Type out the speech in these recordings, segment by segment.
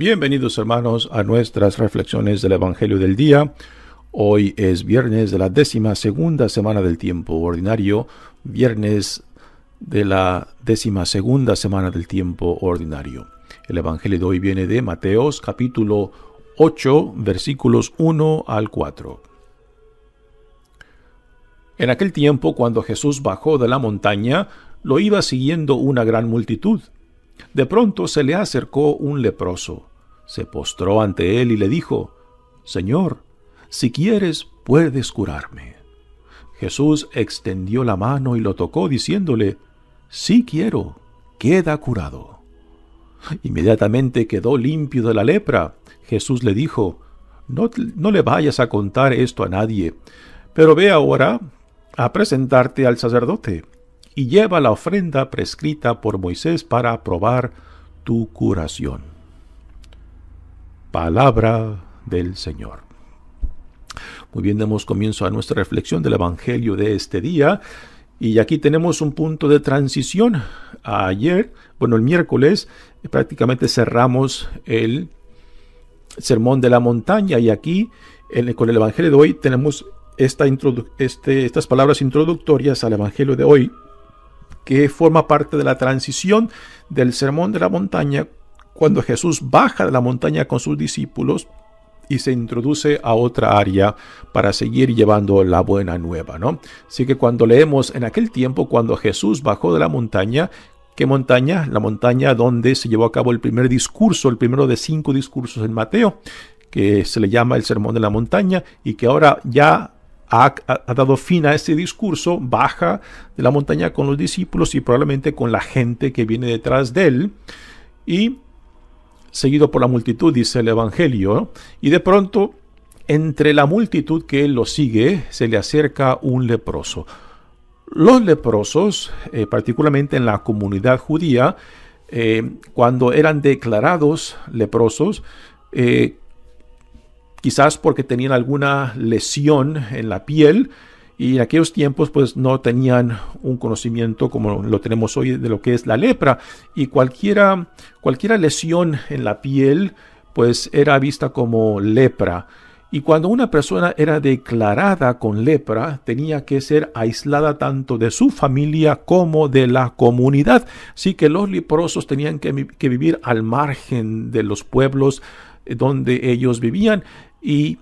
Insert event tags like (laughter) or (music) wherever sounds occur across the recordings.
Bienvenidos hermanos a nuestras reflexiones del Evangelio del Día. Hoy es viernes de la décima segunda semana del tiempo ordinario, viernes de la décima segunda semana del tiempo ordinario. El Evangelio de hoy viene de Mateos capítulo 8 versículos 1 al 4. En aquel tiempo, cuando Jesús bajó de la montaña, lo iba siguiendo una gran multitud. De pronto se le acercó un leproso se postró ante él y le dijo, Señor, si quieres, puedes curarme. Jesús extendió la mano y lo tocó, diciéndole, Sí quiero, queda curado. Inmediatamente quedó limpio de la lepra. Jesús le dijo, no, no le vayas a contar esto a nadie, pero ve ahora a presentarte al sacerdote y lleva la ofrenda prescrita por Moisés para probar tu curación. Palabra del Señor. Muy bien, damos comienzo a nuestra reflexión del Evangelio de este día. Y aquí tenemos un punto de transición. Ayer, bueno, el miércoles, prácticamente cerramos el Sermón de la Montaña. Y aquí, con el Evangelio de hoy, tenemos esta este, estas palabras introductorias al Evangelio de hoy, que forma parte de la transición del Sermón de la Montaña cuando Jesús baja de la montaña con sus discípulos y se introduce a otra área para seguir llevando la buena nueva, ¿no? Así que cuando leemos en aquel tiempo cuando Jesús bajó de la montaña, ¿Qué montaña? La montaña donde se llevó a cabo el primer discurso, el primero de cinco discursos en Mateo, que se le llama el Sermón de la Montaña y que ahora ya ha, dado fin a ese discurso, baja de la montaña con los discípulos y probablemente con la gente que viene detrás de él y seguido por la multitud, dice el Evangelio, y de pronto, entre la multitud que lo sigue, se le acerca un leproso. Los leprosos, eh, particularmente en la comunidad judía, eh, cuando eran declarados leprosos, eh, quizás porque tenían alguna lesión en la piel, y en aquellos tiempos pues no tenían un conocimiento como lo tenemos hoy de lo que es la lepra y cualquiera, lesión en la piel pues era vista como lepra. Y cuando una persona era declarada con lepra, tenía que ser aislada tanto de su familia como de la comunidad. Así que los leprosos tenían que, que vivir al margen de los pueblos eh, donde ellos vivían y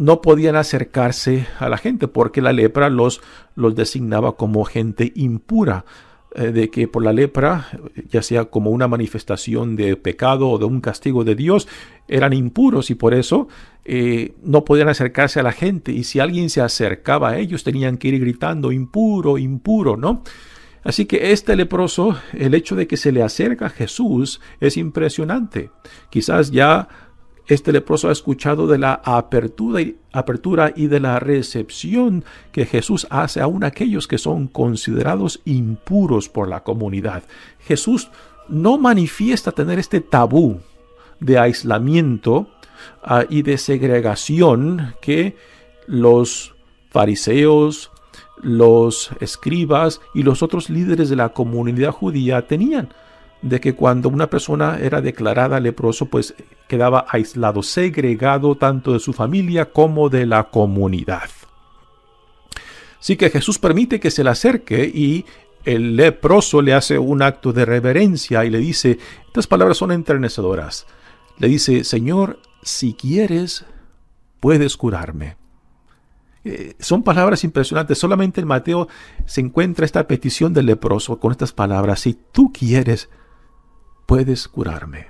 no podían acercarse a la gente porque la lepra los, los designaba como gente impura eh, de que por la lepra, ya sea como una manifestación de pecado o de un castigo de Dios, eran impuros y por eso eh, no podían acercarse a la gente. Y si alguien se acercaba a ellos, tenían que ir gritando, impuro, impuro, ¿no? Así que este leproso, el hecho de que se le acerca a Jesús es impresionante. Quizás ya este leproso ha escuchado de la apertura y, de la recepción que Jesús hace aún a aquellos que son considerados impuros por la comunidad. Jesús no manifiesta tener este tabú de aislamiento ah, y de segregación que los fariseos, los escribas y los otros líderes de la comunidad judía tenían de que cuando una persona era declarada leproso, pues quedaba aislado, segregado tanto de su familia como de la comunidad. Así que Jesús permite que se le acerque y el leproso le hace un acto de reverencia y le dice, estas palabras son enternecedoras. Le dice, Señor, si quieres, puedes curarme. Eh, son palabras impresionantes. Solamente en Mateo se encuentra esta petición del leproso con estas palabras. Si tú quieres, puedes curarme.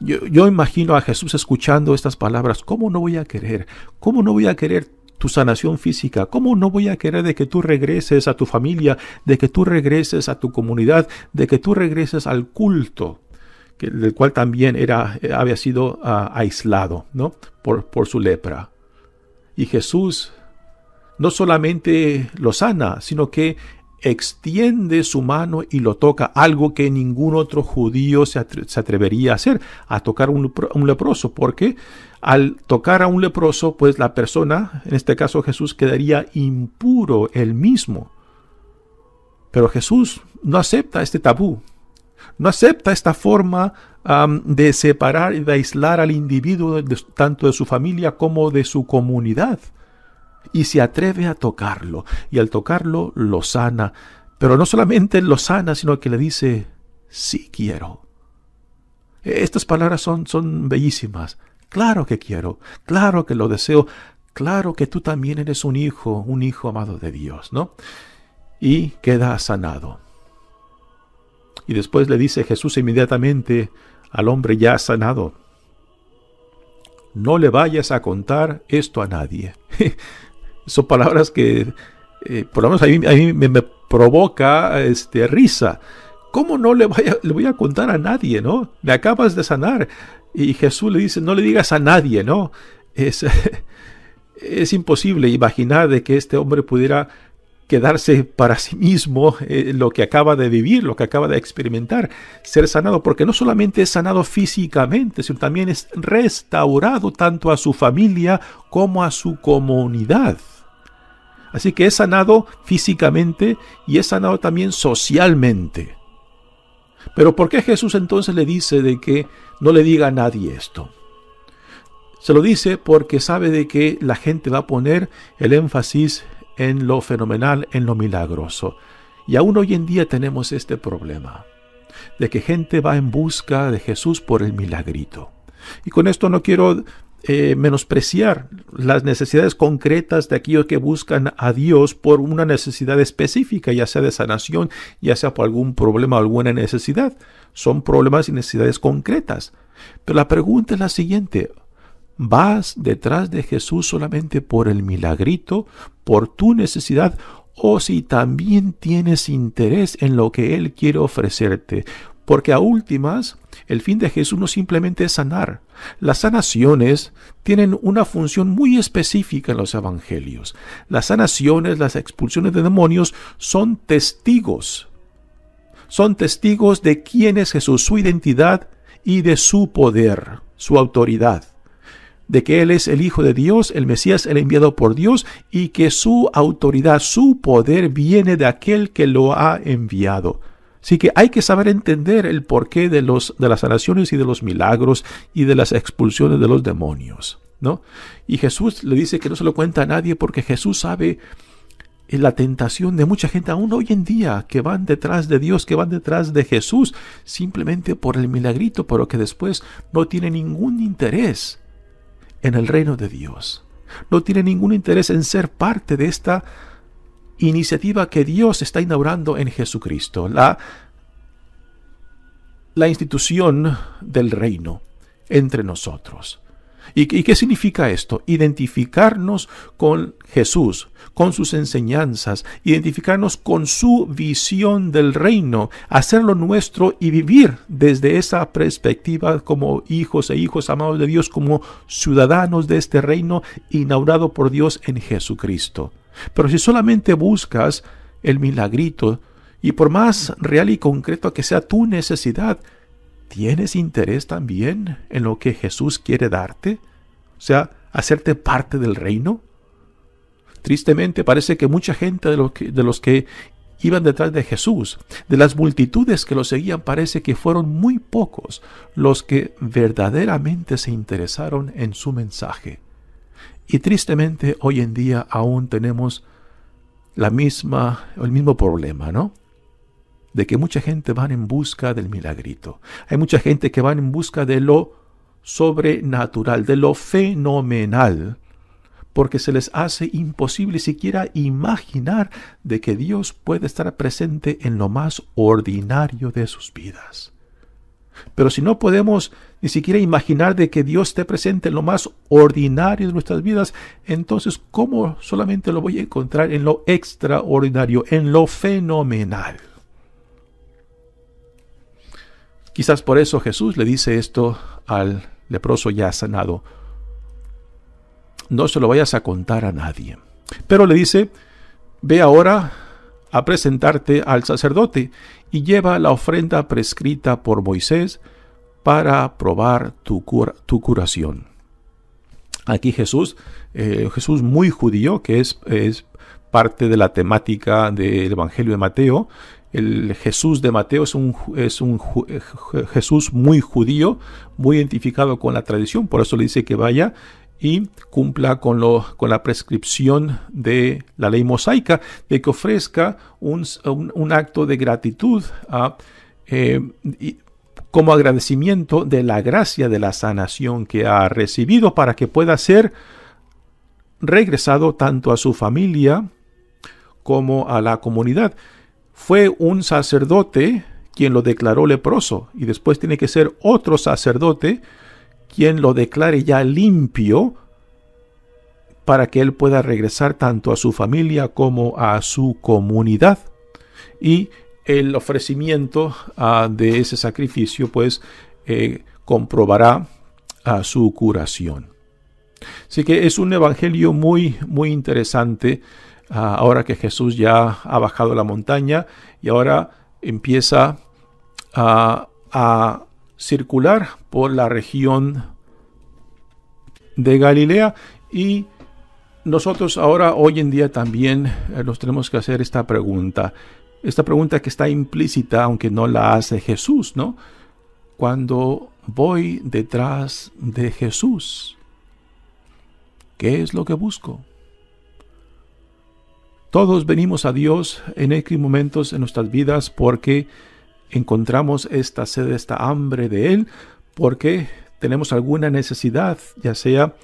Yo, imagino a Jesús escuchando estas palabras, ¿cómo no voy a querer? ¿Cómo no voy a querer tu sanación física? ¿Cómo no voy a querer de que tú regreses a tu familia, de que tú regreses a tu comunidad, de que tú regreses al culto? Que, del cual también era, eh, había sido ah, aislado ¿no? por, por su lepra. Y Jesús no solamente lo sana, sino que extiende su mano y lo toca, algo que ningún otro judío se, atrevería a hacer, a tocar un, un, leproso, porque al tocar a un leproso, pues la persona, en este caso Jesús, quedaría impuro él mismo. Pero Jesús no acepta este tabú, no acepta esta forma de separar y de aislar al individuo tanto de su familia como de su comunidad y se atreve a tocarlo. Y al tocarlo lo sana. Pero no solamente lo sana, sino que le dice, sí quiero. Estas palabras son, son bellísimas. Claro que quiero, claro que lo deseo, claro que tú también eres un hijo, un hijo amado de Dios, ¿no? Y queda sanado. Y después le dice Jesús inmediatamente al hombre ya sanado, no le vayas a contar esto a nadie. (laughs) son palabras que, eh, por lo menos a mí, me, provoca este, risa. ¿Cómo no le, le voy a contar a nadie, no? Me acabas de sanar. Y Jesús le dice, no le digas a nadie, ¿no? Es, (laughs) imposible imaginar de que este hombre pudiera quedarse para sí mismo eh, lo que acaba de vivir, lo que acaba de experimentar, ser sanado, porque no solamente es sanado físicamente, sino también es restaurado tanto a su familia como a su comunidad. Así que es sanado físicamente y es sanado también socialmente. Pero ¿por qué Jesús entonces le dice de que no le diga a nadie esto? Se lo dice porque sabe de que la gente va a poner el énfasis en lo fenomenal, en lo milagroso. Y aún hoy en día tenemos este problema, de que gente va en busca de Jesús por el milagrito. Y con esto no quiero eh, menospreciar las necesidades concretas de aquellos que buscan a Dios por una necesidad específica, ya sea de sanación, ya sea por algún problema, o alguna necesidad. Son problemas y necesidades concretas. Pero la pregunta es la siguiente. ¿Vas detrás de Jesús solamente por el milagrito, por tu necesidad, o si también tienes interés en lo que Él quiere ofrecerte? porque a últimas el fin de Jesús no simplemente es sanar. Las sanaciones tienen una función muy específica en los evangelios. Las sanaciones, las expulsiones de demonios son testigos. Son testigos de quién es Jesús, su identidad y de su poder, su autoridad de que Él es el Hijo de Dios, el Mesías, el enviado por Dios, y que su autoridad, su poder viene de aquel que lo ha enviado. Así que hay que saber entender el porqué de, los, de las sanaciones y de los milagros y de las expulsiones de los demonios. ¿no? Y Jesús le dice que no se lo cuenta a nadie porque Jesús sabe eh, la tentación de mucha gente aún hoy en día que van detrás de Dios, que van detrás de Jesús, simplemente por el milagrito, pero que después no tiene ningún interés en el reino de Dios. No tiene ningún interés en ser parte de esta iniciativa que Dios está inaugurando en Jesucristo, la, la institución del reino entre nosotros. ¿Y, ¿Y, qué significa esto? Identificarnos con Jesús, con sus enseñanzas, identificarnos con su visión del reino, hacerlo nuestro y vivir desde esa perspectiva como hijos e hijos amados de Dios, como ciudadanos de este reino inaugurado por Dios en Jesucristo. Pero si solamente buscas el milagrito, y por más real y concreto que sea tu necesidad, ¿tienes interés también en lo que Jesús quiere darte? O sea, hacerte parte del reino. Tristemente parece que mucha gente de los que, de los que iban detrás de Jesús, de las multitudes que lo seguían, parece que fueron muy pocos los que verdaderamente se interesaron en su mensaje. Y tristemente hoy en día aún tenemos la misma, el mismo problema, ¿no? De que mucha gente va en busca del milagrito. Hay mucha gente que va en busca de lo sobrenatural, de lo fenomenal, porque se les hace imposible siquiera imaginar de que Dios puede estar presente en lo más ordinario de sus vidas. Pero si no podemos ni siquiera imaginar de que Dios esté presente en lo más ordinario de nuestras vidas, entonces ¿cómo solamente lo voy a encontrar en lo extraordinario, en lo fenomenal? Quizás por eso Jesús le dice esto al leproso ya sanado. No se lo vayas a contar a nadie. Pero le dice, ve ahora a presentarte al sacerdote y lleva la ofrenda prescrita por Moisés para probar tu, tu curación. Aquí Jesús, eh, Jesús muy judío, que es, es parte de la temática del Evangelio de Mateo, el Jesús de Mateo es un, es un eh, Jesús muy judío, muy identificado con la tradición, por eso le dice que vaya y cumpla con, lo, con, la prescripción de la ley mosaica de que ofrezca un, un, acto de gratitud eh, como agradecimiento de la gracia de la sanación que ha recibido para que pueda ser regresado tanto a su familia como a la comunidad. Fue un sacerdote quien lo declaró leproso y después tiene que ser otro sacerdote quien lo declare ya limpio para que él pueda regresar tanto a su familia como a su comunidad. Y el ofrecimiento ah, de ese sacrificio pues eh, comprobará a ah, su curación. Así que es un evangelio muy, muy interesante ah, ahora que Jesús ya ha bajado la montaña y ahora empieza a circular por la región de Galilea y nosotros ahora hoy en día también eh, nos tenemos que hacer esta pregunta. Esta pregunta que está implícita, aunque no la hace Jesús, ¿no? Cuando voy detrás de Jesús, ¿qué es lo que busco? Todos venimos a Dios en X momentos en nuestras vidas porque encontramos esta sed, esta hambre de Él, porque tenemos alguna necesidad, ya sea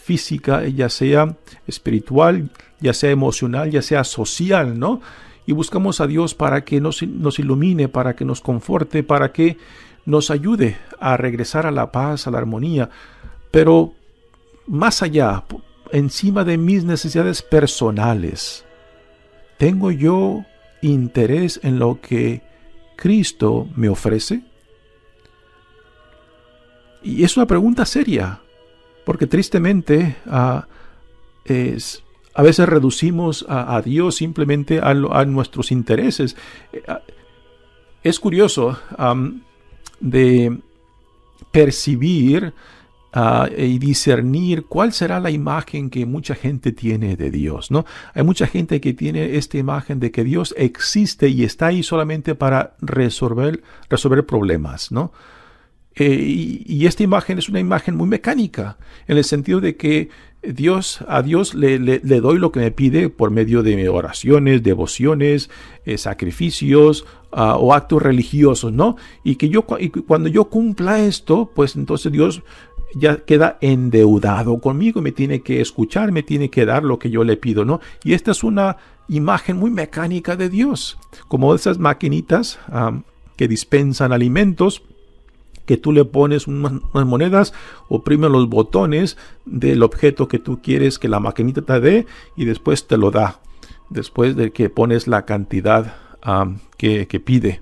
física, ya sea espiritual, ya sea emocional, ya sea social, ¿no? Y buscamos a Dios para que nos, nos ilumine, para que nos conforte, para que nos ayude a regresar a la paz, a la armonía. Pero más allá, encima de mis necesidades personales, ¿tengo yo interés en lo que Cristo me ofrece? Y es una pregunta seria, porque tristemente ah, a veces reducimos a, Dios simplemente a, nuestros intereses. Eh, ah, es curioso de percibir Ah, eh, y discernir cuál será la imagen que mucha gente tiene de Dios, ¿no? Hay mucha gente que tiene esta imagen de que Dios existe y está ahí solamente para resolver, resolver problemas, ¿no? Eh, y, esta imagen es una imagen muy mecánica, en el sentido de que Dios, a Dios le, doy lo que me pide por medio de oraciones, devociones, eh, sacrificios, ah, o actos religiosos, ¿no? Y que yo y cuando yo cumpla esto, pues entonces Dios ya queda endeudado conmigo, me tiene que escuchar, me tiene que dar lo que yo le pido, ¿no? Y esta es una imagen muy mecánica de Dios, como esas maquinitas que dispensan alimentos, que tú le pones unas, monedas, oprime los botones del objeto que tú quieres que la maquinita te dé y después te lo da, después de que pones la cantidad que, pide.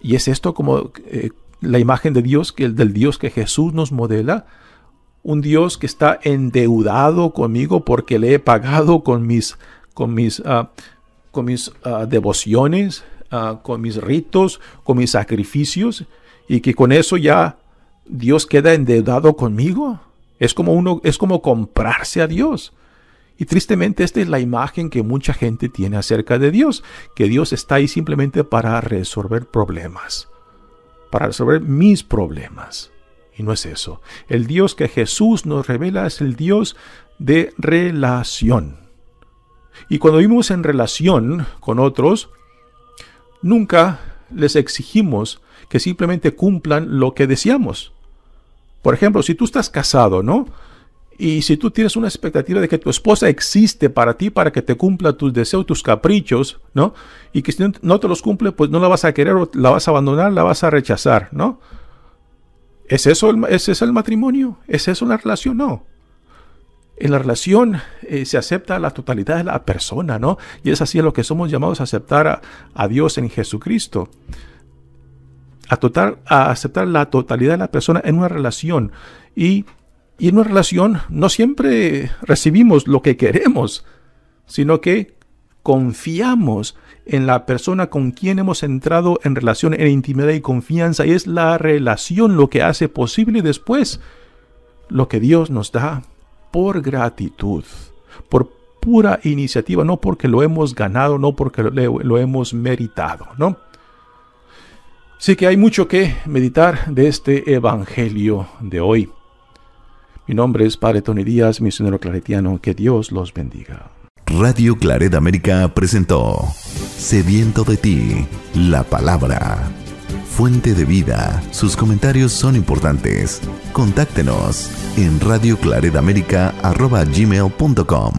Y es esto como... Eh, la imagen de Dios, que el del Dios que Jesús nos modela, un Dios que está endeudado conmigo porque le he pagado con mis, con mis, ah, con mis ah, devociones, ah, con mis ritos, con mis sacrificios, y que con eso ya Dios queda endeudado conmigo. Es como uno, es como comprarse a Dios. Y tristemente esta es la imagen que mucha gente tiene acerca de Dios, que Dios está ahí simplemente para resolver problemas para resolver mis problemas. Y no es eso. El Dios que Jesús nos revela es el Dios de relación. Y cuando vivimos en relación con otros, nunca les exigimos que simplemente cumplan lo que deseamos. Por ejemplo, si tú estás casado, ¿no? Y si tú tienes una expectativa de que tu esposa existe para ti, para que te cumpla tus deseos, tus caprichos, ¿no? Y que si no te los cumple, pues no la vas a querer, la vas a abandonar, la vas a rechazar, ¿no? ¿Es eso el, ¿es el matrimonio? ¿Es eso la relación? No. En la relación eh, se acepta la totalidad de la persona, ¿no? Y es así a lo que somos llamados a aceptar a, Dios en Jesucristo. A, total, a aceptar la totalidad de la persona en una relación. Y y en una relación no siempre recibimos lo que queremos, sino que confiamos en la persona con quien hemos entrado en relación, en intimidad y confianza. Y es la relación lo que hace posible después lo que Dios nos da por gratitud, por pura iniciativa, no porque lo hemos ganado, no porque lo, hemos meritado, ¿no? Sí que hay mucho que meditar de este Evangelio de hoy. Mi nombre es Padre Tony Díaz, misionero claretiano. Que Dios los bendiga. Radio Claret América presentó Sediento de ti, la palabra. Fuente de vida, sus comentarios son importantes. Contáctenos en radioclaretamérica.com.